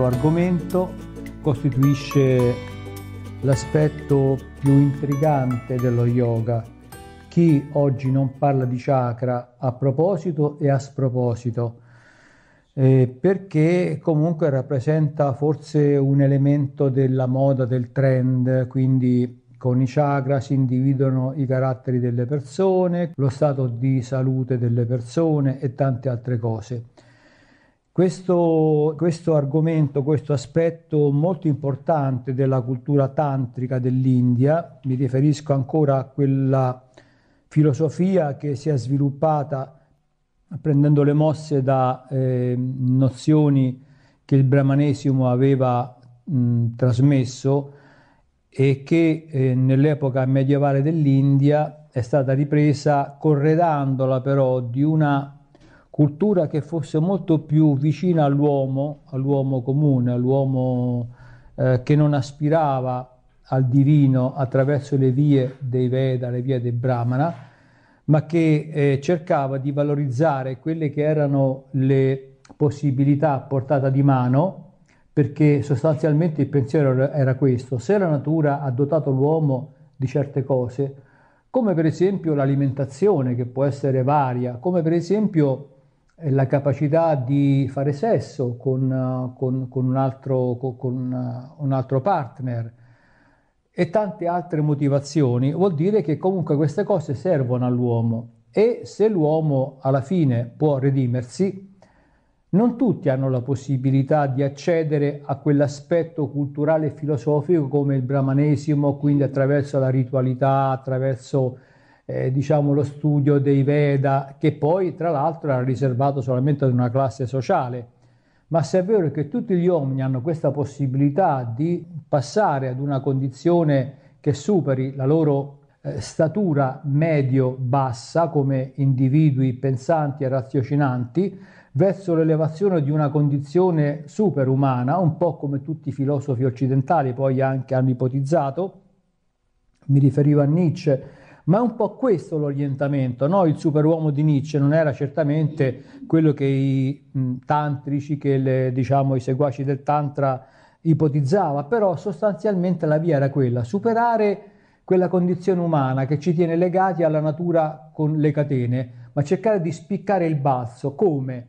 questo argomento costituisce l'aspetto più intrigante dello yoga. Chi oggi non parla di chakra a proposito e a sproposito? Eh, perché comunque rappresenta forse un elemento della moda, del trend, quindi con i chakra si individuano i caratteri delle persone, lo stato di salute delle persone e tante altre cose. Questo, questo, argomento, questo aspetto molto importante della cultura tantrica dell'India, mi riferisco ancora a quella filosofia che si è sviluppata prendendo le mosse da eh, nozioni che il brahmanesimo aveva mh, trasmesso e che eh, nell'epoca medievale dell'India è stata ripresa corredandola però di una cultura che fosse molto più vicina all'uomo, all'uomo comune, all'uomo eh, che non aspirava al divino attraverso le vie dei Veda, le vie del Brahmana, ma che eh, cercava di valorizzare quelle che erano le possibilità a portata di mano, perché sostanzialmente il pensiero era questo, se la natura ha dotato l'uomo di certe cose, come per esempio l'alimentazione che può essere varia, come per esempio eh, la capacità di fare sesso con, eh, con, con, un, altro, con eh, un altro partner e tante altre motivazioni, vuol dire che comunque queste cose servono all'uomo e se l'uomo alla fine può redimersi, non tutti hanno la possibilità di accedere a quell'aspetto culturale e filosofico come il brahmanesimo, quindi attraverso la ritualità, attraverso eh, diciamo, lo studio dei Veda, che poi tra l'altro era riservato solamente ad una classe sociale. Ma se è vero che tutti gli uomini hanno questa possibilità di passare ad una condizione che superi la loro eh, statura medio-bassa come individui pensanti e raziocinanti, verso l'elevazione di una condizione superumana, un po' come tutti i filosofi occidentali poi anche hanno ipotizzato, mi riferivo a Nietzsche, ma è un po' questo l'orientamento, no? il superuomo di Nietzsche non era certamente quello che i mh, tantrici, che le, diciamo, i seguaci del tantra ipotizzava, però sostanzialmente la via era quella, superare quella condizione umana che ci tiene legati alla natura con le catene, ma cercare di spiccare il balzo, come?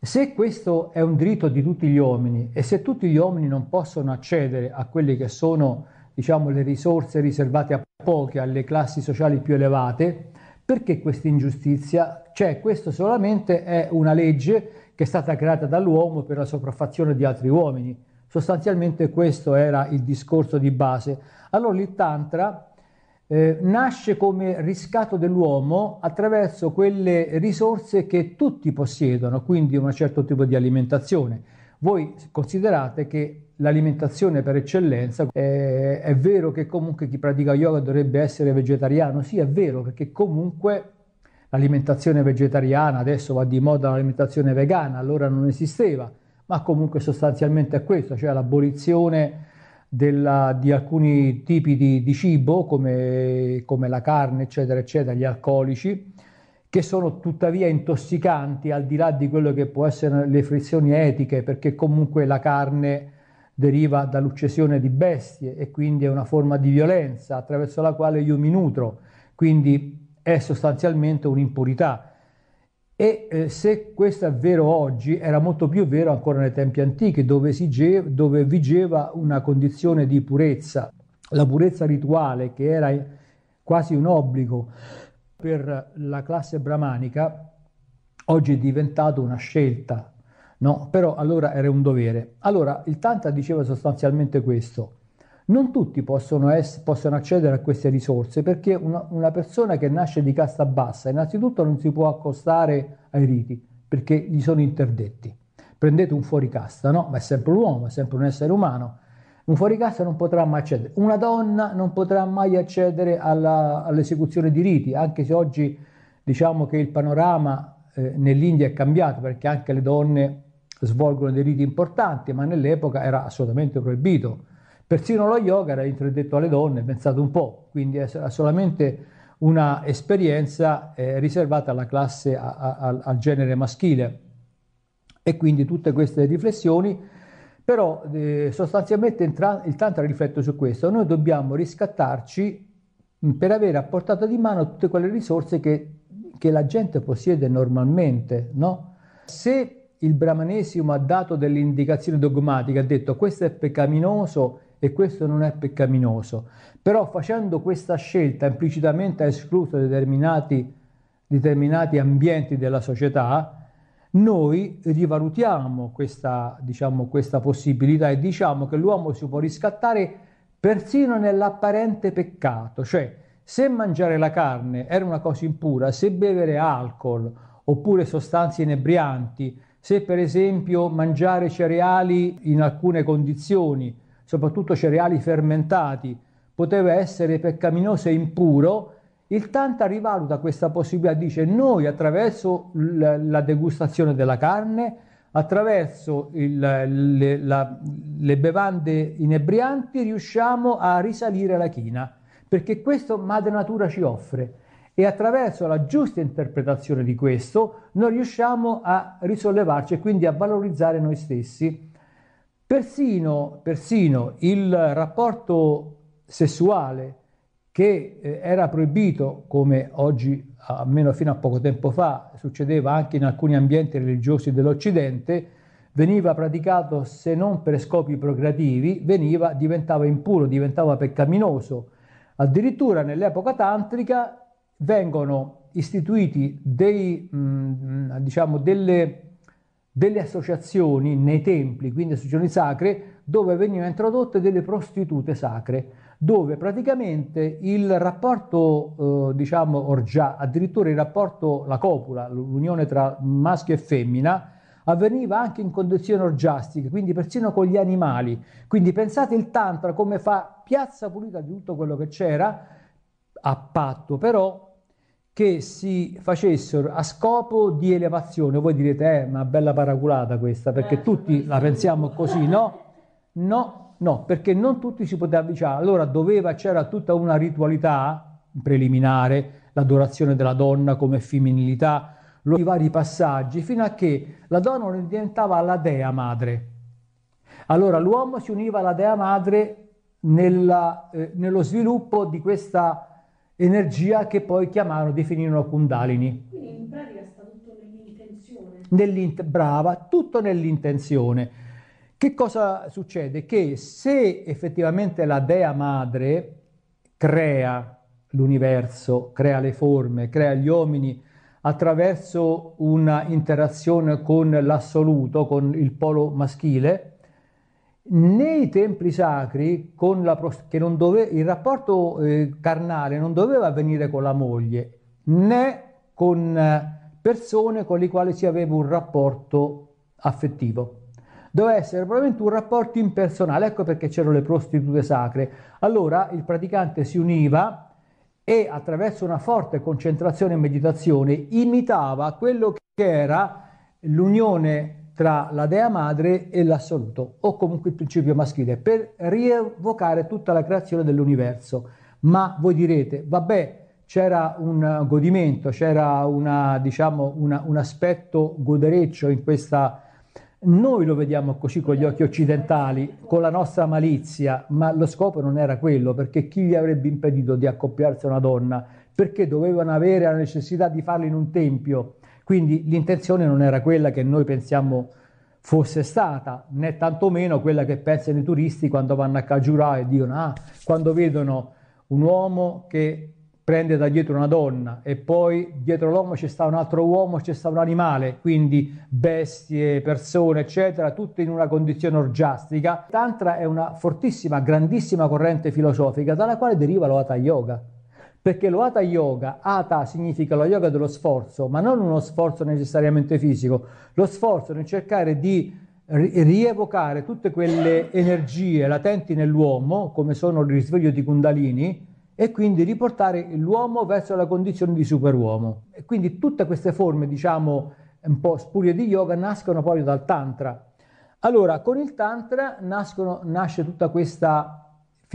Se questo è un diritto di tutti gli uomini e se tutti gli uomini non possono accedere a quelle che sono diciamo, le risorse riservate a poche alle classi sociali più elevate. Perché questa ingiustizia? Cioè, questo solamente è una legge che è stata creata dall'uomo per la sopraffazione di altri uomini. Sostanzialmente questo era il discorso di base. Allora il Tantra eh, nasce come riscatto dell'uomo attraverso quelle risorse che tutti possiedono, quindi un certo tipo di alimentazione. Voi considerate che l'alimentazione per eccellenza. Eh, è vero che comunque chi pratica yoga dovrebbe essere vegetariano, sì è vero perché comunque l'alimentazione vegetariana adesso va di moda l'alimentazione vegana, allora non esisteva, ma comunque sostanzialmente è questo, cioè l'abolizione della, di alcuni tipi di, di cibo come, come la carne eccetera eccetera, gli alcolici che sono tuttavia intossicanti al di là di quello che può essere le frizioni etiche perché comunque la carne deriva dall'uccisione di bestie e quindi è una forma di violenza attraverso la quale io mi nutro, quindi è sostanzialmente un'impurità. E eh, se questo è vero oggi, era molto più vero ancora nei tempi antichi, dove, ge- dove vigeva una condizione di purezza, la purezza rituale che era quasi un obbligo per la classe bramanica, oggi è diventato una scelta No, però allora era un dovere. Allora, il Tanta diceva sostanzialmente questo. Non tutti possono, essere, possono accedere a queste risorse perché una, una, persona che nasce di casta bassa innanzitutto non si può accostare ai riti perché gli sono interdetti. Prendete un fuoricasta, no? Ma è sempre un uomo, è sempre un essere umano. Un fuoricasta non potrà mai accedere. Una donna non potrà mai accedere alla, all'esecuzione di riti, anche se oggi diciamo che il panorama eh, nell'India è cambiato perché anche le donne svolgono dei riti importanti, ma nell'epoca era assolutamente proibito. Persino lo yoga era interdetto alle donne, pensate un po', quindi era solamente una esperienza eh, riservata alla classe, a, a, al genere maschile. E quindi tutte queste riflessioni, però eh, sostanzialmente il Tantra riflette su questo, noi dobbiamo riscattarci mm, per avere a portata di mano tutte quelle risorse che, che la gente possiede normalmente, no? Se il brahmanesimo ha dato delle indicazioni dogmatiche, ha detto questo è peccaminoso e questo non è peccaminoso, però facendo questa scelta implicitamente ha escluso determinati, determinati ambienti della società, noi rivalutiamo questa, diciamo, questa possibilità e diciamo che l'uomo si può riscattare persino nell'apparente peccato, cioè se mangiare la carne era una cosa impura, se bevere alcol oppure sostanze inebrianti se per esempio mangiare cereali in alcune condizioni, soprattutto cereali fermentati, poteva essere peccaminoso e impuro, il Tanta rivaluta questa possibilità, dice noi attraverso la degustazione della carne, attraverso il, le, la, le bevande inebrianti riusciamo a risalire la china, perché questo madre natura ci offre e attraverso la giusta interpretazione di questo noi riusciamo a risollevarci e quindi a valorizzare noi stessi. Persino, persino il rapporto sessuale che eh, era proibito, come oggi almeno fino a poco tempo fa succedeva anche in alcuni ambienti religiosi dell'Occidente, veniva praticato se non per scopi procreativi, veniva, diventava impuro, diventava peccaminoso. Addirittura nell'epoca tantrica vengono istituiti dei, mh, mm, mm, diciamo delle, delle associazioni nei templi, quindi associazioni sacre, dove venivano introdotte delle prostitute sacre, dove praticamente il rapporto, eh, diciamo, orgia, addirittura il rapporto, la copula, l'unione tra maschio e femmina, avveniva anche in condizioni orgiastiche, quindi persino con gli animali. Quindi pensate il tantra come fa piazza pulita di tutto quello che c'era, a patto però che si facessero a scopo di elevazione. Voi direte, eh, ma bella paraculata questa, perché eh, tutti la pensiamo così, no? No, no, perché non tutti si poteva avvicinare. Allora doveva, c'era tutta una ritualità preliminare, l'adorazione della donna come femminilità, i vari passaggi, fino a che la donna diventava la dea madre. Allora l'uomo si univa alla dea madre nella, eh, nello sviluppo di questa energia che poi chiamarono, definirono Kundalini. Quindi in pratica sta tutto nell'intenzione. Nell'int- brava, tutto nell'intenzione. Che cosa succede? Che se effettivamente la Dea Madre crea l'universo, crea le forme, crea gli uomini attraverso una interazione con l'assoluto, con il polo maschile, nei templi sacri prost- che dove- il rapporto eh, carnale non doveva avvenire con la moglie né con eh, persone con le quali si aveva un rapporto affettivo. Doveva essere probabilmente un rapporto impersonale, ecco perché c'erano le prostitute sacre. Allora il praticante si univa e attraverso una forte concentrazione e meditazione imitava quello che era l'unione tra la dea madre e l'assoluto, o comunque il principio maschile, per rievocare tutta la creazione dell'universo. Ma voi direte, vabbè, c'era un godimento, c'era una, diciamo, una, un aspetto godereccio in questa... Noi lo vediamo così con gli occhi occidentali, con la nostra malizia, ma lo scopo non era quello, perché chi gli avrebbe impedito di accoppiarsi a una donna? Perché dovevano avere la necessità di farlo in un tempio? Quindi l'intenzione non era quella che noi pensiamo fosse stata, né tantomeno quella che pensano i turisti quando vanno a Cajurà e dicono, ah, quando vedono un uomo che prende da dietro una donna e poi dietro l'uomo ci sta un altro uomo, ci sta un animale, quindi bestie, persone, eccetera, tutte in una condizione orgiastica. Tantra è una fortissima, grandissima corrente filosofica dalla quale deriva l'Hatha Yoga perché lo Hatha Yoga, Hatha significa lo yoga dello sforzo, ma non uno sforzo necessariamente fisico, lo sforzo nel cercare di rievocare tutte quelle energie latenti nell'uomo, come sono il risveglio di Kundalini, e quindi riportare l'uomo verso la condizione di superuomo. E quindi tutte queste forme, diciamo, un po' spurie di yoga nascono proprio dal Tantra. Allora, con il Tantra nascono, nasce tutta questa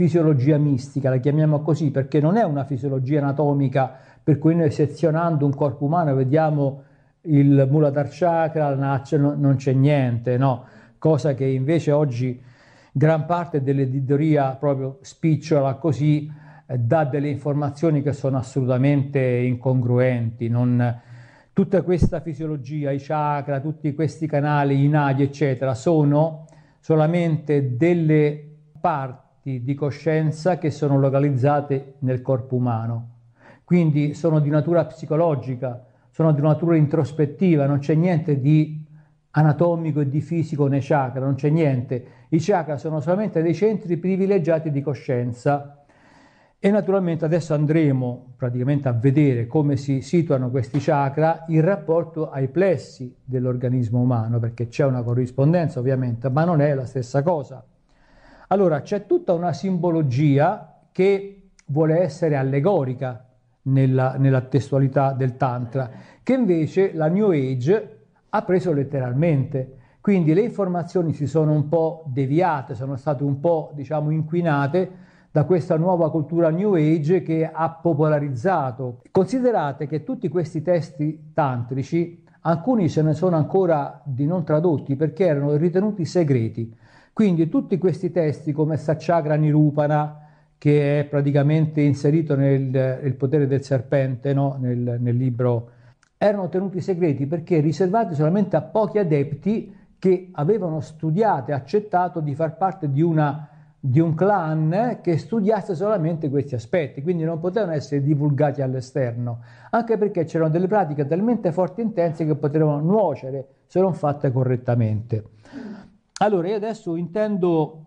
fisiologia mistica, la chiamiamo così perché non è una fisiologia anatomica per cui noi sezionando un corpo umano vediamo il Muladhara chakra, la naccia, no, non c'è niente, no? Cosa che invece oggi gran parte dell'editoria proprio spicciola così eh, dà delle informazioni che sono assolutamente incongruenti, non, tutta questa fisiologia, i chakra, tutti questi canali, i nadi, eccetera, sono solamente delle parti di, di coscienza che sono localizzate nel corpo umano. Quindi sono di natura psicologica, sono di natura introspettiva, non c'è niente di anatomico e di fisico nei chakra, non c'è niente. I chakra sono solamente dei centri privilegiati di coscienza e naturalmente adesso andremo praticamente a vedere come si situano questi chakra in rapporto ai plessi dell'organismo umano, perché c'è una corrispondenza ovviamente, ma non è la stessa cosa. Allora c'è tutta una simbologia che vuole essere allegorica nella, nella testualità del Tantra, che invece la New Age ha preso letteralmente. Quindi le informazioni si sono un po' deviate, sono state un po' diciamo inquinate da questa nuova cultura New Age che ha popolarizzato. Considerate che tutti questi testi tantrici, alcuni ce ne sono ancora di non tradotti perché erano ritenuti segreti. Quindi tutti questi testi come Sacciagra Nirupana, che è praticamente inserito nel, nel potere del serpente, no? nel, nel libro, erano tenuti segreti perché riservati solamente a pochi adepti che avevano studiato e accettato di far parte di, una, di, un clan che studiasse solamente questi aspetti, quindi non potevano essere divulgati all'esterno, anche perché c'erano delle pratiche talmente forti e intense che potevano nuocere se non fatte correttamente. Allora, io adesso intendo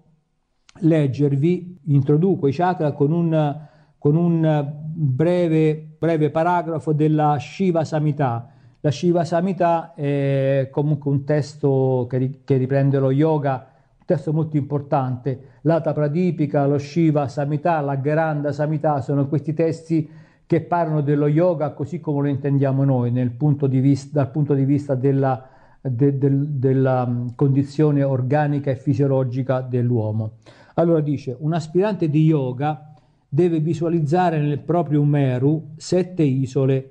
leggervi, introduco i chakra con un, con un breve, breve, paragrafo della Shiva Samhita. La Shiva Samhita è comunque un testo che, che riprende lo yoga, un testo molto importante. L'Ata Pradipika, lo Shiva Samhita, la Gheranda Samhita sono questi testi che parlano dello yoga così come lo intendiamo noi punto vista, dal punto di vista della de, de, della mm, condizione organica e fisiologica dell'uomo. Allora dice, un aspirante di yoga deve visualizzare nel proprio Meru sette isole.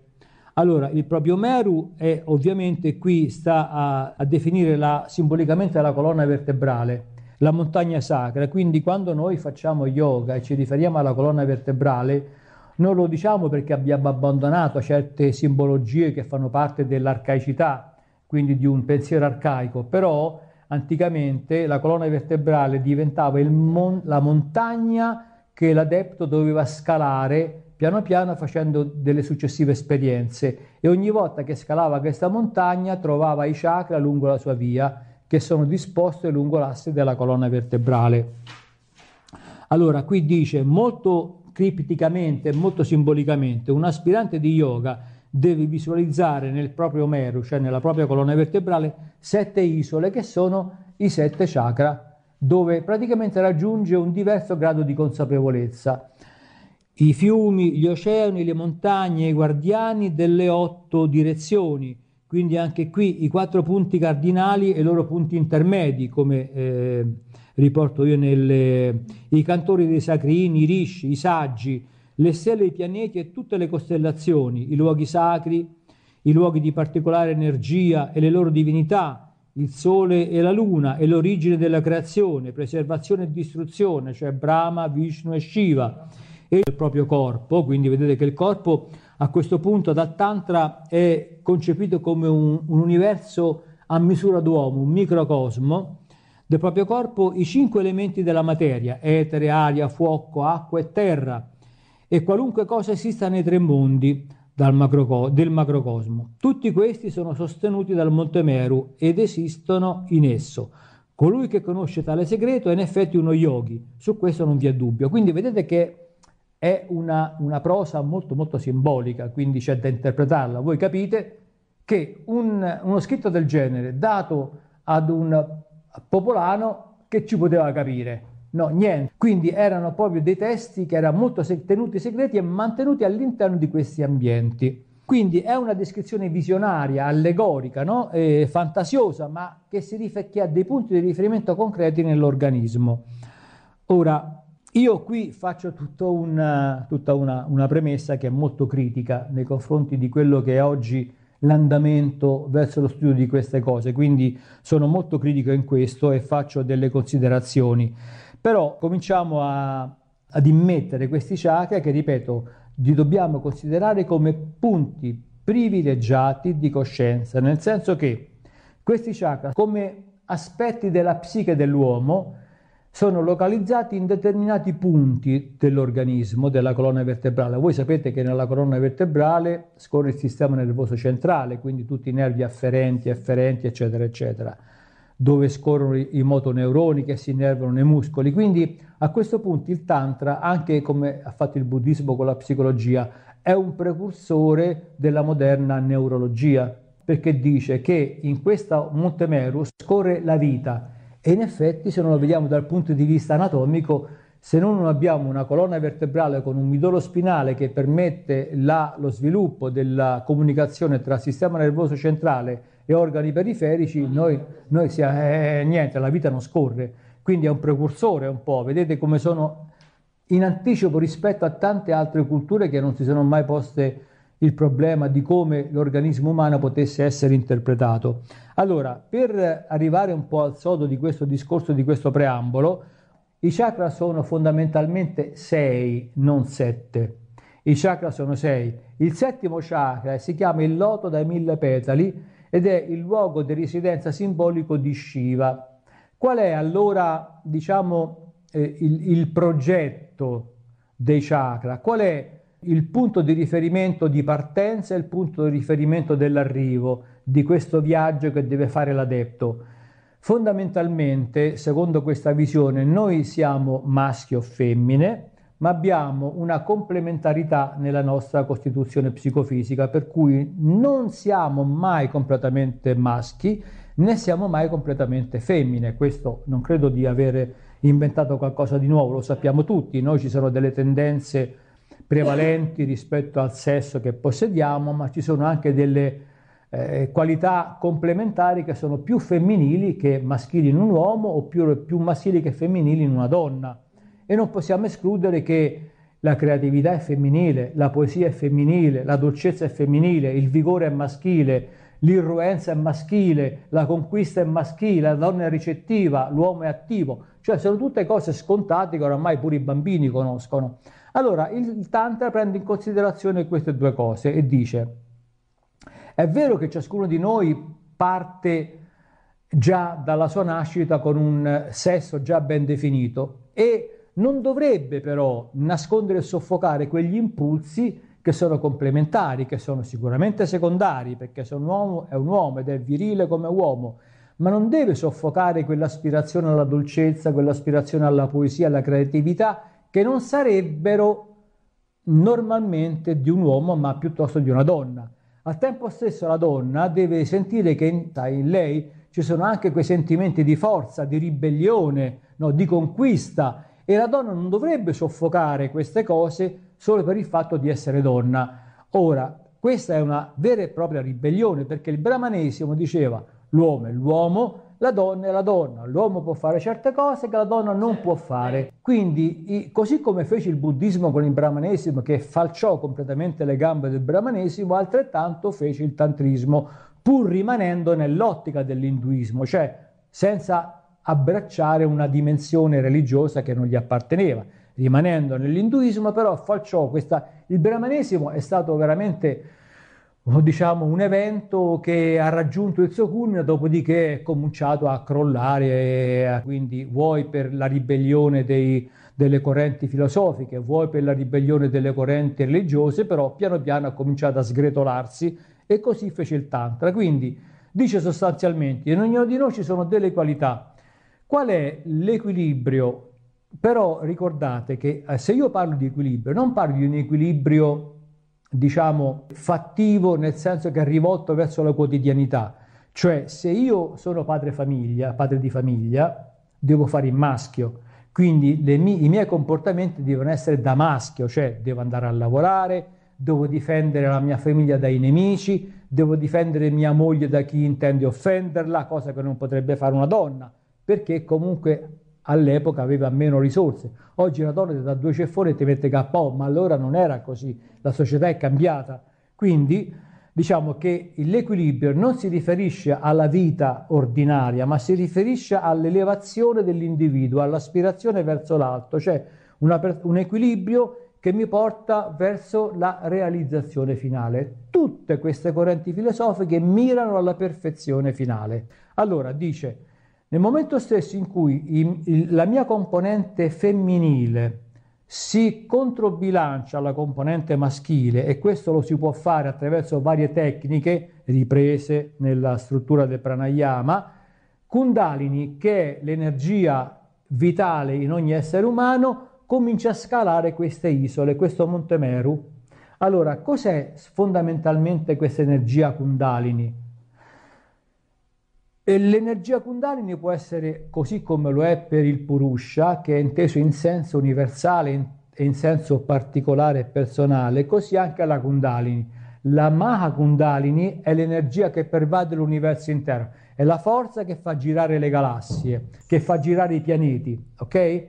Allora, il proprio Meru è ovviamente qui sta a, a definire la, simbolicamente la colonna vertebrale, la montagna sacra, quindi quando noi facciamo yoga e ci riferiamo alla colonna vertebrale, non lo diciamo perché abbiamo abbandonato certe simbologie che fanno parte dell'arcaicità, quindi di un pensiero arcaico, però anticamente la colonna vertebrale diventava mon- la montagna che l'adepto doveva scalare piano piano facendo delle successive esperienze e ogni volta che scalava questa montagna trovava i chakra lungo la sua via che sono disposti lungo l'asse della colonna vertebrale. Allora qui dice molto cripticamente, molto simbolicamente, un aspirante di yoga deve visualizzare nel proprio meru, cioè nella propria colonna vertebrale, sette isole che sono i sette chakra, dove praticamente raggiunge un diverso grado di consapevolezza. I fiumi, gli oceani, le montagne, i guardiani delle otto direzioni, quindi anche qui i quattro punti cardinali e i loro punti intermedi, come eh, riporto io nelle, i cantori dei sacrini, i risci, i saggi, le stelle, i pianeti e tutte le costellazioni, i luoghi sacri, i luoghi di particolare energia e le loro divinità, il sole e la luna e l'origine della creazione, preservazione e distruzione, cioè Brahma, Vishnu e Shiva e il proprio corpo, quindi vedete che il corpo a questo punto dal Tantra è concepito come un, un universo a misura d'uomo, un microcosmo del proprio corpo, i cinque elementi della materia, etere, aria, fuoco, acqua e terra, e qualunque cosa esista nei tre mondi macroco- del macrocosmo. Tutti questi sono sostenuti dal Monte Meru ed esistono in esso. Colui che conosce tale segreto è in effetti uno yogi, su questo non vi è dubbio. Quindi vedete che è una, una prosa molto molto simbolica, quindi c'è da interpretarla. Voi capite che un, uno scritto del genere dato ad un popolano che ci poteva capire, No, niente. Quindi erano proprio dei testi che erano molto tenuti segreti e mantenuti all'interno di questi ambienti. Quindi è una descrizione visionaria, allegorica, no? eh, fantasiosa, ma che si riflecchia a dei punti di riferimento concreti nell'organismo. Ora, io qui faccio un, tutta una, una premessa che è molto critica nei confronti di quello che è oggi l'andamento verso lo studio di queste cose, quindi sono molto critico in questo e faccio delle considerazioni. Però cominciamo a, ad immettere questi chakra che, ripeto, li dobbiamo considerare come punti privilegiati di coscienza, nel senso che questi chakra, come aspetti della psiche dell'uomo, sono localizzati in determinati punti dell'organismo, della colonna vertebrale. Voi sapete che nella colonna vertebrale scorre il sistema nervoso centrale, quindi tutti i nervi afferenti, efferenti, eccetera, eccetera dove scorrono i motoneuroni che si innervano nei muscoli. Quindi a questo punto il tantra, anche come ha fatto il buddismo con la psicologia, è un precursore della moderna neurologia, perché dice che in questa Monte Meru scorre la vita e in effetti se non lo vediamo dal punto di vista anatomico, se non abbiamo una colonna vertebrale con un midollo spinale che permette la, lo sviluppo della comunicazione tra sistema nervoso centrale e e organi periferici, noi, noi siamo, eh, niente, la vita non scorre. Quindi è un precursore un po', vedete come sono in anticipo rispetto a tante altre culture che non si sono mai poste il problema di come l'organismo umano potesse essere interpretato. Allora, per arrivare un po' al sodo di questo discorso, di questo preambolo, i chakra sono fondamentalmente sei, non sette. I chakra sono sei. Il settimo chakra si chiama il loto dai mille petali ed è il luogo di residenza simbolico di Shiva. Qual è allora, diciamo, eh, il, il progetto dei chakra? Qual è il punto di riferimento di partenza e il punto di riferimento dell'arrivo di questo viaggio che deve fare l'adepto? Fondamentalmente, secondo questa visione, noi siamo maschi o femmine, ma abbiamo una complementarità nella nostra costituzione psicofisica, per cui non siamo mai completamente maschi né siamo mai completamente femmine. Questo non credo di avere inventato qualcosa di nuovo, lo sappiamo tutti, noi ci sono delle tendenze prevalenti rispetto al sesso che possediamo, ma ci sono anche delle eh, qualità complementari che sono più femminili che maschili in un uomo o più, più maschili che femminili in una donna e non possiamo escludere che la creatività è femminile, la poesia è femminile, la dolcezza è femminile, il vigore è maschile, l'irruenza è maschile, la conquista è maschile, la donna è ricettiva, l'uomo è attivo, cioè sono tutte cose scontate che oramai pure i bambini conoscono. Allora il Tantra prende in considerazione queste due cose e dice, è vero che ciascuno di noi parte già dalla sua nascita con un sesso già ben definito e non dovrebbe però nascondere e soffocare quegli impulsi che sono complementari, che sono sicuramente secondari, perché se un uomo è un uomo ed è virile come uomo, ma non deve soffocare quell'aspirazione alla dolcezza, quell'aspirazione alla poesia, alla creatività, che non sarebbero normalmente di un uomo, ma piuttosto di una donna. Al tempo stesso la donna deve sentire che in, in lei ci sono anche quei sentimenti di forza, di ribellione, no, di conquista, e la donna non dovrebbe soffocare queste cose solo per il fatto di essere donna. Ora, questa è una vera e propria ribellione perché il brahmanesimo diceva l'uomo è l'uomo, la donna è la donna, l'uomo può fare certe cose che la donna non certo. può fare. Quindi, così come fece il buddismo con il brahmanesimo che falciò completamente le gambe del brahmanesimo, altrettanto fece il tantrismo, pur rimanendo nell'ottica dell'induismo, cioè senza abbracciare una dimensione religiosa che non gli apparteneva. Rimanendo nell'induismo, però falciò questa. Il brahmanesimo è stato veramente diciamo, un evento che ha raggiunto il suo culmine, dopodiché è cominciato a crollare, eh, quindi vuoi per la ribellione dei, delle correnti filosofiche, vuoi per la ribellione delle correnti religiose, però piano piano ha cominciato a sgretolarsi e così fece il Tantra. Quindi dice sostanzialmente, in ognuno di noi ci sono delle qualità Qual è l'equilibrio? Però ricordate che eh, se io parlo di equilibrio, non parlo di un equilibrio, diciamo, fattivo, nel senso che è rivolto verso la quotidianità. Cioè, se io sono padre famiglia, padre di famiglia, devo fare il maschio. Quindi le, i miei comportamenti devono essere da maschio, cioè devo andare a lavorare, devo difendere la mia famiglia dai nemici, devo difendere mia moglie da chi intende offenderla, cosa che non potrebbe fare una donna perché comunque all'epoca aveva meno risorse. Oggi una donna ti dà due ceffoni e ti mette KO, ma allora non era così, la società è cambiata. Quindi diciamo che l'equilibrio non si riferisce alla vita ordinaria, ma si riferisce all'elevazione dell'individuo, all'aspirazione verso l'alto, cioè una, un equilibrio che mi porta verso la realizzazione finale. Tutte queste correnti filosofiche mirano alla perfezione finale. Allora dice nel momento stesso in cui in, in, la mia componente femminile si controbilancia alla componente maschile e questo lo si può fare attraverso varie tecniche riprese nella struttura del pranayama, Kundalini, che è l'energia vitale in ogni essere umano, comincia a scalare queste isole, questo Monte Meru. Allora, cos'è fondamentalmente questa energia Kundalini? E l'energia Kundalini può essere così come lo è per il Purusha, che è inteso in senso universale e in, in senso particolare e personale, così anche la Kundalini. La Maha Kundalini è l'energia che pervade l'universo intero, è la forza che fa girare le galassie, che fa girare i pianeti, ok?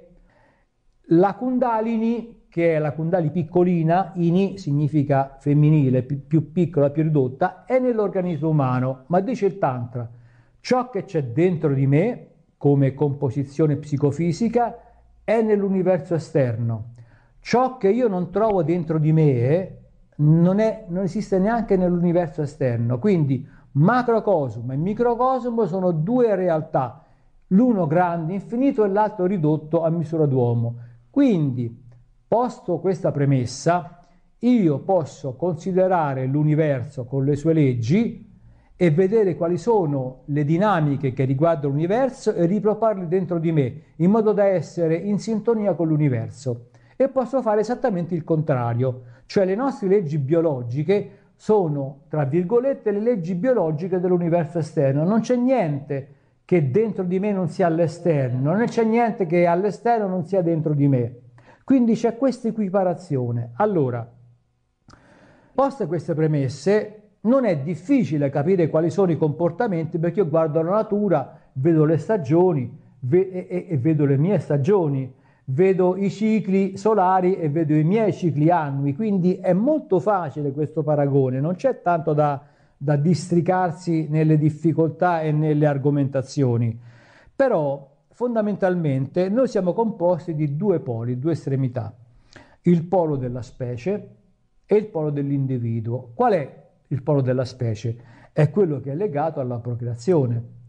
La Kundalini, che è la Kundalini piccolina, ini significa femminile, più, più piccola, più ridotta, è nell'organismo umano, ma dice il Tantra Ciò che c'è dentro di me, come composizione psicofisica, è nell'universo esterno. Ciò che io non trovo dentro di me non, è, non esiste neanche nell'universo esterno. Quindi macrocosmo e microcosmo sono due realtà, l'uno grande, infinito e l'altro ridotto a misura d'uomo. Quindi, posto questa premessa, io posso considerare l'universo con le sue leggi, e vedere quali sono le dinamiche che riguardano l'universo e riproporle dentro di me, in modo da essere in sintonia con l'universo. E posso fare esattamente il contrario, cioè le nostre leggi biologiche sono, tra virgolette, le leggi biologiche dell'universo esterno. Non c'è niente che dentro di me non sia all'esterno, non c'è niente che all'esterno non sia dentro di me. Quindi c'è questa equiparazione. Allora, poste queste premesse, non è difficile capire quali sono i comportamenti perché io guardo la natura, vedo le stagioni ve- e-, e vedo le mie stagioni, vedo i cicli solari e vedo i miei cicli annui, quindi è molto facile questo paragone, non c'è tanto da, da districarsi nelle difficoltà e nelle argomentazioni, però fondamentalmente noi siamo composti di due poli, due estremità, il polo della specie e il polo dell'individuo. Qual è il polo della specie, è quello che è legato alla procreazione.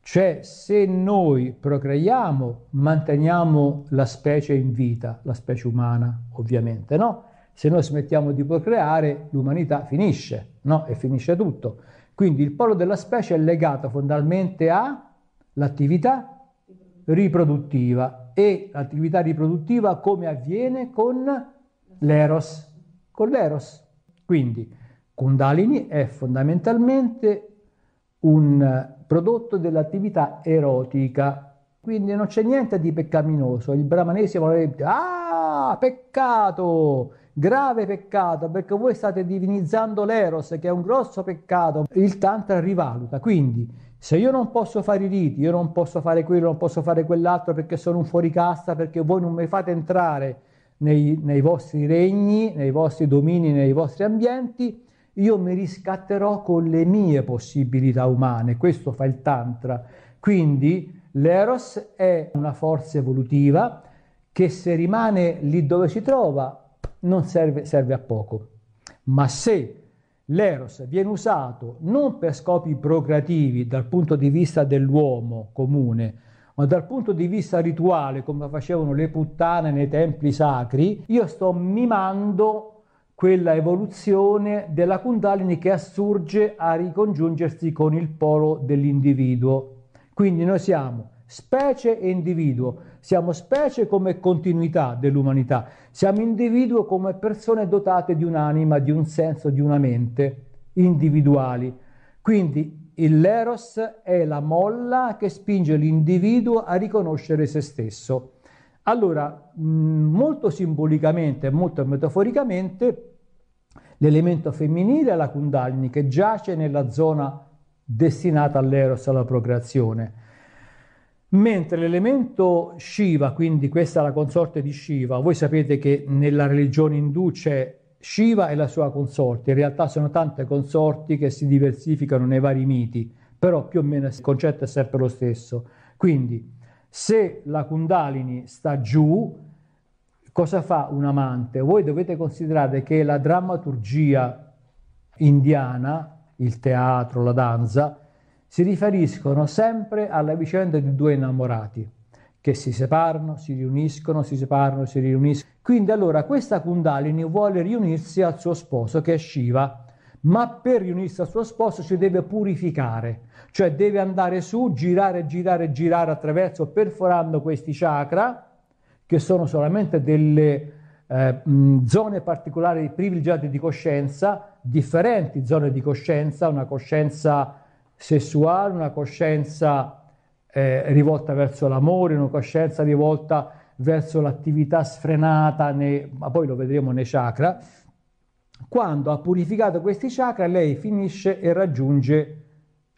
Cioè se noi procreiamo, manteniamo la specie in vita, la specie umana ovviamente, no? Se noi smettiamo di procreare, l'umanità finisce, no? E finisce tutto. Quindi il polo della specie è legato fondamentalmente all'attività riproduttiva e l'attività riproduttiva come avviene con l'eros, con l'eros. Quindi Kundalini è fondamentalmente un prodotto dell'attività erotica, quindi non c'è niente di peccaminoso. Il brahmanesimo vorrebbe dire, ah, peccato, grave peccato, perché voi state divinizzando l'eros, che è un grosso peccato. Il tantra rivaluta, quindi se io non posso fare i riti, io non posso fare quello, non posso fare quell'altro perché sono un fuoricasta, perché voi non mi fate entrare nei, nei vostri regni, nei vostri domini, nei vostri ambienti, io mi riscatterò con le mie possibilità umane, questo fa il tantra. Quindi l'eros è una forza evolutiva che se rimane lì dove si trova non serve, serve a poco. Ma se l'eros viene usato non per scopi procreativi dal punto di vista dell'uomo comune, ma dal punto di vista rituale, come facevano le puttane nei templi sacri, io sto mimando quella evoluzione della Kundalini che assurge a ricongiungersi con il polo dell'individuo. Quindi noi siamo specie e individuo, siamo specie come continuità dell'umanità, siamo individuo come persone dotate di un'anima, di un senso, di una mente, individuali. Quindi l'eros è la molla che spinge l'individuo a riconoscere se stesso. Allora, mm, molto simbolicamente, molto metaforicamente, l'elemento femminile è la Kundalini che giace nella zona destinata all'eros, alla procreazione, mentre l'elemento Shiva, quindi questa è la consorte di Shiva, voi sapete che nella religione induce Shiva e la sua consorte, in realtà sono tante consorti che si diversificano nei vari miti, però più o meno il concetto è sempre lo stesso. Quindi se la Kundalini sta giù, Cosa fa un amante? Voi dovete considerare che la drammaturgia indiana, il teatro, la danza, si riferiscono sempre alla vicenda di due innamorati che si separano, si riuniscono, si separano, si riuniscono. Quindi allora questa Kundalini vuole riunirsi al suo sposo che è Shiva, ma per riunirsi al suo sposo si deve purificare, cioè deve andare su, girare, girare, girare attraverso, perforando questi chakra che sono solamente delle eh, mh, zone particolari privilegiate di coscienza, differenti zone di coscienza, una coscienza sessuale, una coscienza eh, rivolta verso l'amore, una coscienza rivolta verso l'attività sfrenata, nei, ma poi lo vedremo nei chakra. Quando ha purificato questi chakra, lei finisce e raggiunge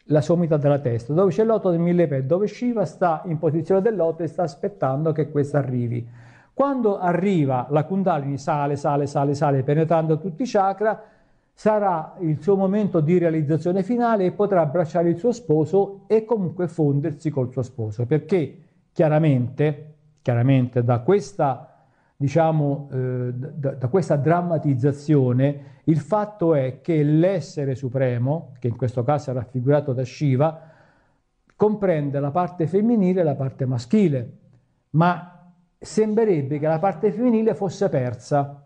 la sommità della testa, dove c'è l'otto del millipede, dove Shiva sta in posizione del dell'otto e sta aspettando che questa arrivi. Quando arriva la Kundalini sale, sale, sale, sale, penetrando tutti i chakra, sarà il suo momento di realizzazione finale e potrà abbracciare il suo sposo e comunque fondersi col suo sposo, perché chiaramente, chiaramente da questa diciamo, eh, da, da, questa drammatizzazione, il fatto è che l'essere supremo, che in questo caso è raffigurato da Shiva, comprende la parte femminile e la parte maschile, ma sembrerebbe che la parte femminile fosse persa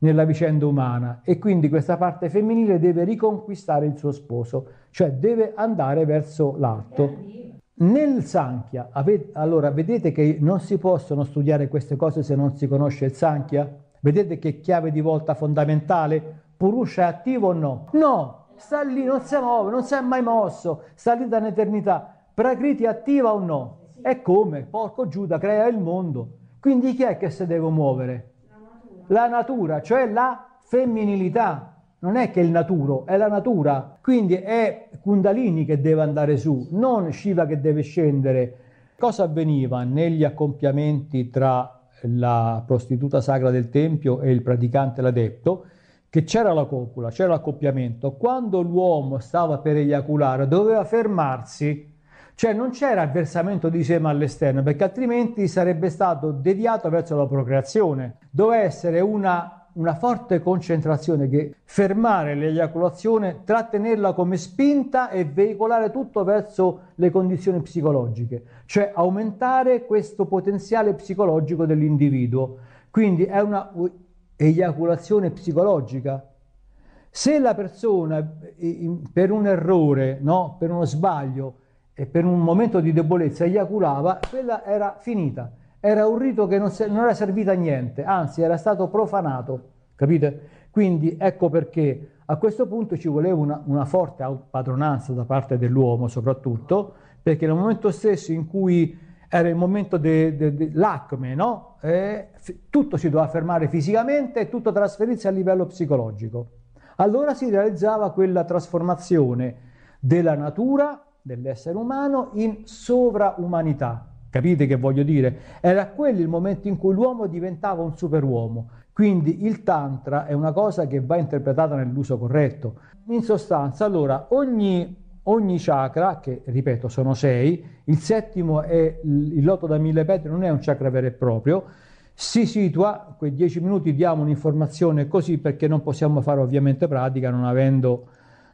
nella vicenda umana e quindi questa parte femminile deve riconquistare il suo sposo, cioè deve andare verso l'alto. Eh, nel Sankhya, avete, allora vedete che non si possono studiare queste cose se non si conosce il Sankhya? Vedete che chiave di volta fondamentale? Purusha è attivo o no? No, sta lì, non si muove, non si è mai mosso, sta lì da un'eternità. Prakriti è attiva o no? E come? Porco Giuda crea il mondo. Quindi chi è che si deve muovere? La natura, la natura cioè la femminilità non è che il naturo, è la natura. Quindi è Kundalini che deve andare su, non Shiva che deve scendere. Cosa avveniva negli accoppiamenti tra la prostituta sacra del tempio e il praticante l'adepto? Che c'era la copula, c'era l'accoppiamento. Quando l'uomo stava per eiaculare doveva fermarsi, cioè non c'era versamento di seme all'esterno perché altrimenti sarebbe stato deviato verso la procreazione. Doveva essere una una forte concentrazione che fermare l'eiaculazione, trattenerla come spinta e veicolare tutto verso le condizioni psicologiche, cioè aumentare questo potenziale psicologico dell'individuo. Quindi è una eiaculazione psicologica. Se la persona per un errore, no? per uno sbaglio e per un momento di debolezza eiaculava, quella era finita era un rito che non, non era servito a niente, anzi era stato profanato, capite? Quindi ecco perché a questo punto ci voleva una, una forte padronanza da parte dell'uomo soprattutto, perché nel momento stesso in cui era il momento dell'acme, no? Eh, tutto si doveva fermare fisicamente e tutto trasferirsi a livello psicologico. Allora si realizzava quella trasformazione della natura, dell'essere umano, in sovraumanità. Capite che voglio dire? Era quello il momento in cui l'uomo diventava un superuomo. Quindi il tantra è una cosa che va interpretata nell'uso corretto. In sostanza, allora, ogni, ogni chakra, che ripeto sono sei, il settimo è il lotto da mille petri, non è un chakra vero e proprio, si situa, quei dieci minuti diamo un'informazione così perché non possiamo fare ovviamente pratica non avendo,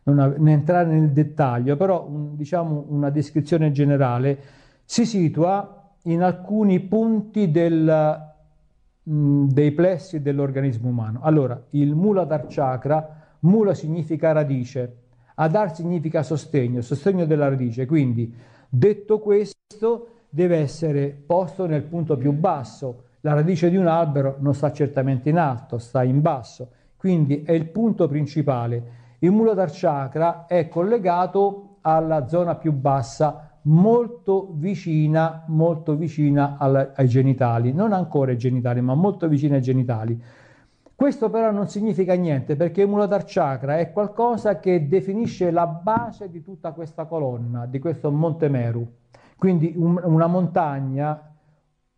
non av- entrare nel dettaglio, però un, diciamo una descrizione generale si situa in alcuni punti del, mh, mm, dei plessi dell'organismo umano. Allora, il Muladhara chakra, mula significa radice, adar significa sostegno, sostegno della radice, quindi detto questo deve essere posto nel punto più basso, la radice di un albero non sta certamente in alto, sta in basso, quindi è il punto principale. Il Muladhara chakra è collegato alla zona più bassa molto vicina, molto vicina al, ai genitali, non ancora ai genitali, ma molto vicina ai genitali. Questo però non significa niente perché Muladhar Chakra è qualcosa che definisce la base di tutta questa colonna, di questo Monte Meru. Quindi un, una montagna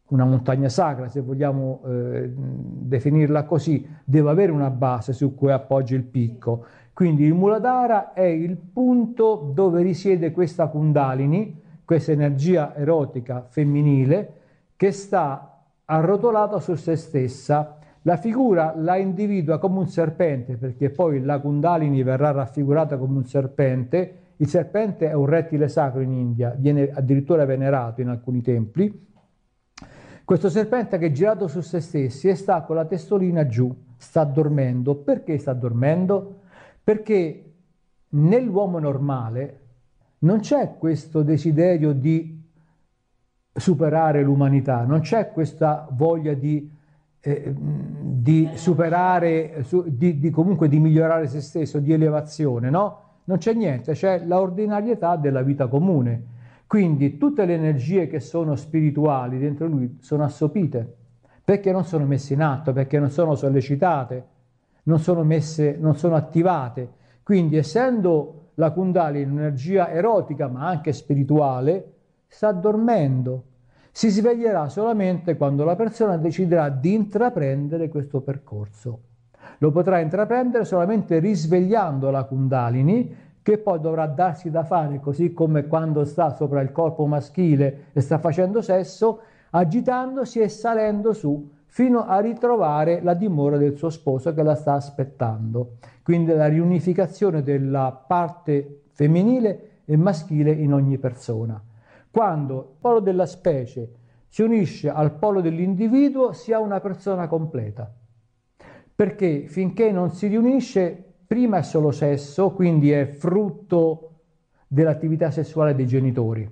una montagna sacra, se vogliamo eh, definirla così, deve avere una base su cui appoggia il picco. Quindi il Muladhara è il punto dove risiede questa Kundalini, questa energia erotica femminile che sta arrotolata su se stessa. La figura la individua come un serpente, perché poi la Kundalini verrà raffigurata come un serpente. Il serpente è un rettile sacro in India, viene addirittura venerato in alcuni templi. Questo serpente che è girato su se stessi e sta con la testolina giù, sta dormendo. Perché sta dormendo? Perché nell'uomo normale non c'è questo desiderio di superare l'umanità, non c'è questa voglia di, eh, di superare, su, di, di comunque di migliorare se stesso, di elevazione, no? Non c'è niente, c'è l'ordinarietà della vita comune. Quindi tutte le energie che sono spirituali dentro lui sono assopite, perché non sono messe in atto, perché non sono sollecitate non sono, messe, non sono attivate. Quindi essendo la Kundalini un'energia erotica ma anche spirituale, sta dormendo. Si sveglierà solamente quando la persona deciderà di intraprendere questo percorso. Lo potrà intraprendere solamente risvegliando la Kundalini, che poi dovrà darsi da fare, così come quando sta sopra il corpo maschile e sta facendo sesso, agitandosi e salendo su fino a ritrovare la dimora del suo sposo che la sta aspettando. Quindi la riunificazione della parte femminile e maschile in ogni persona. Quando il polo della specie si unisce al polo dell'individuo si ha una persona completa. Perché finché non si riunisce, prima è solo sesso, quindi è frutto dell'attività sessuale dei genitori.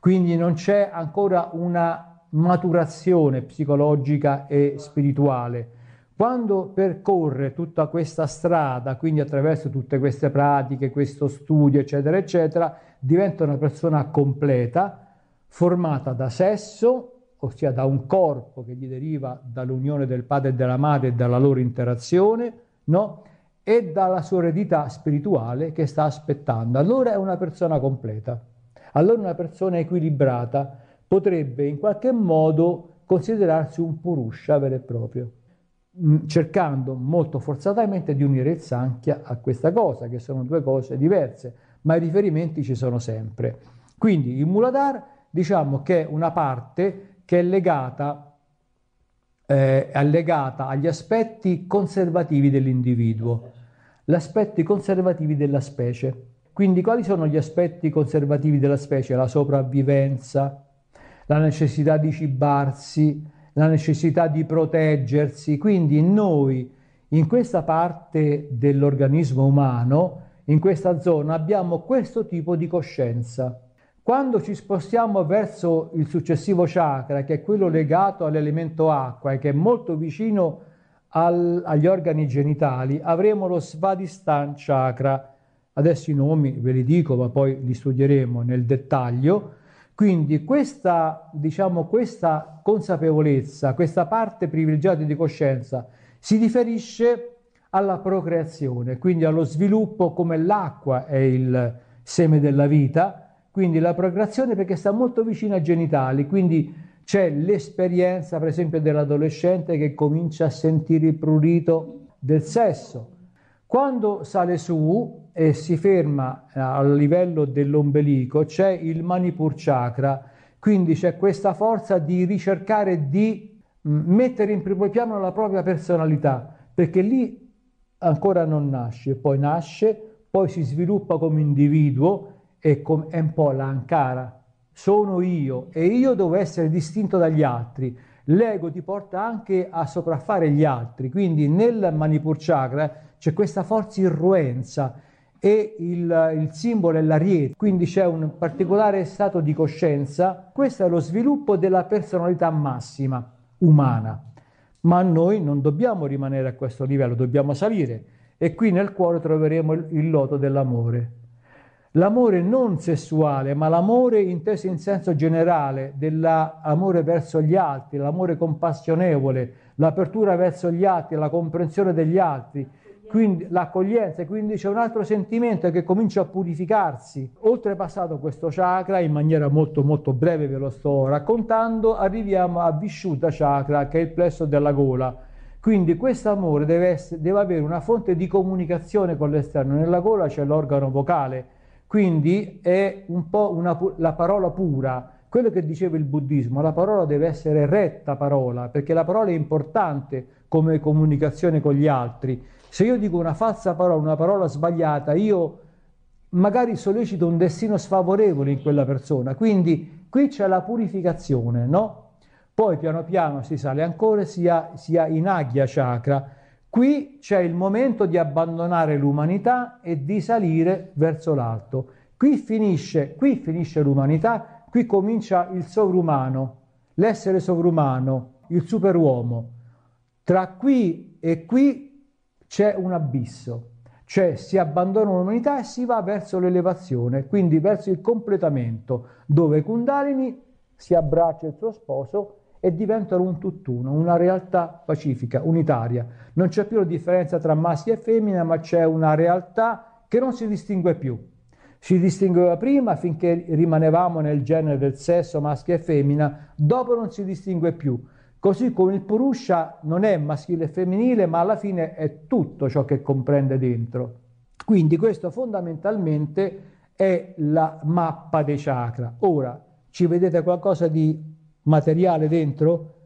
Quindi non c'è ancora una maturazione psicologica e spirituale. Quando percorre tutta questa strada, quindi attraverso tutte queste pratiche, questo studio, eccetera, eccetera, diventa una persona completa, formata da sesso, ossia da un corpo che gli deriva dall'unione del padre e della madre e dalla loro interazione, no? e dalla sua eredità spirituale che sta aspettando. Allora è una persona completa, allora è una persona equilibrata, potrebbe in qualche modo considerarsi un Purusha vero e proprio, mm, cercando molto forzatamente di unire il Sankhya a questa cosa, che sono due cose diverse, ma i riferimenti ci sono sempre. Quindi il Muladhar diciamo che è una parte che è legata, eh, è legata agli aspetti conservativi dell'individuo, gli aspetti conservativi della specie. Quindi quali sono gli aspetti conservativi della specie? La sopravvivenza, la necessità di cibarsi, la necessità di proteggersi. Quindi noi in questa parte dell'organismo umano, in questa zona, abbiamo questo tipo di coscienza. Quando ci spostiamo verso il successivo chakra, che è quello legato all'elemento acqua e che è molto vicino al, agli organi genitali, avremo lo Svadistan chakra. Adesso i nomi ve li dico, ma poi li studieremo nel dettaglio quindi questa, diciamo, questa consapevolezza, questa parte privilegiata di coscienza si riferisce alla procreazione, quindi allo sviluppo come l'acqua è il seme della vita, quindi la procreazione perché sta molto vicina ai genitali, quindi c'è l'esperienza per esempio dell'adolescente che comincia a sentire il prurito del sesso. Quando sale su e si ferma eh, al livello dell'ombelico, c'è il manipur chakra, quindi c'è questa forza di ricercare di mm, mettere in primo piano la propria personalità, perché lì ancora non nasce, poi nasce, poi si sviluppa come individuo e com- è un po' l'ankara. Sono io e io devo essere distinto dagli altri. L'ego ti porta anche a sopraffare gli altri, quindi nel Manipur Chakra c'è questa forza irruenza e il, il simbolo è l'ariete, quindi c'è un particolare stato di coscienza. Questo è lo sviluppo della personalità massima umana. Ma noi non dobbiamo rimanere a questo livello, dobbiamo salire e qui nel cuore troveremo il, il loto dell'amore. L'amore non sessuale, ma l'amore inteso in senso generale, dell'amore verso gli altri, l'amore compassionevole, l'apertura verso gli altri, la comprensione degli altri, quindi l'accoglienza, quindi c'è un altro sentimento che comincia a purificarsi. Oltrepassato questo chakra, in maniera molto molto breve ve lo sto raccontando, arriviamo a Vishuddha chakra, che è il plesso della gola. Quindi questo amore deve, deve avere una fonte di comunicazione con l'esterno. Nella gola c'è l'organo vocale, quindi è un po' una, la parola pura. Quello che diceva il buddismo, la parola deve essere retta parola, perché la parola è importante come comunicazione con gli altri se io dico una falsa parola, una parola sbagliata, io magari sollecito un destino sfavorevole in quella persona. Quindi qui c'è la purificazione, no? Poi piano piano si sale ancora, sia, ha, in agghia chakra. Qui c'è il momento di abbandonare l'umanità e di salire verso l'alto. Qui finisce, qui finisce l'umanità, qui comincia il sovrumano, l'essere sovrumano, il superuomo. Tra qui e qui c'è un abisso, cioè si abbandona l'umanità e si va verso l'elevazione, quindi verso il completamento, dove Kundalini si abbraccia il suo sposo e diventano un tutt'uno, una realtà pacifica, unitaria. Non c'è più la differenza tra maschi e femmina, ma c'è una realtà che non si distingue più. Si distingueva prima finché rimanevamo nel genere del sesso maschio e femmina, dopo non si distingue più. Così come il Purusha non è maschile e femminile, ma alla fine è tutto ciò che comprende dentro. Quindi questo fondamentalmente è la mappa dei chakra. Ora, ci vedete qualcosa di materiale dentro?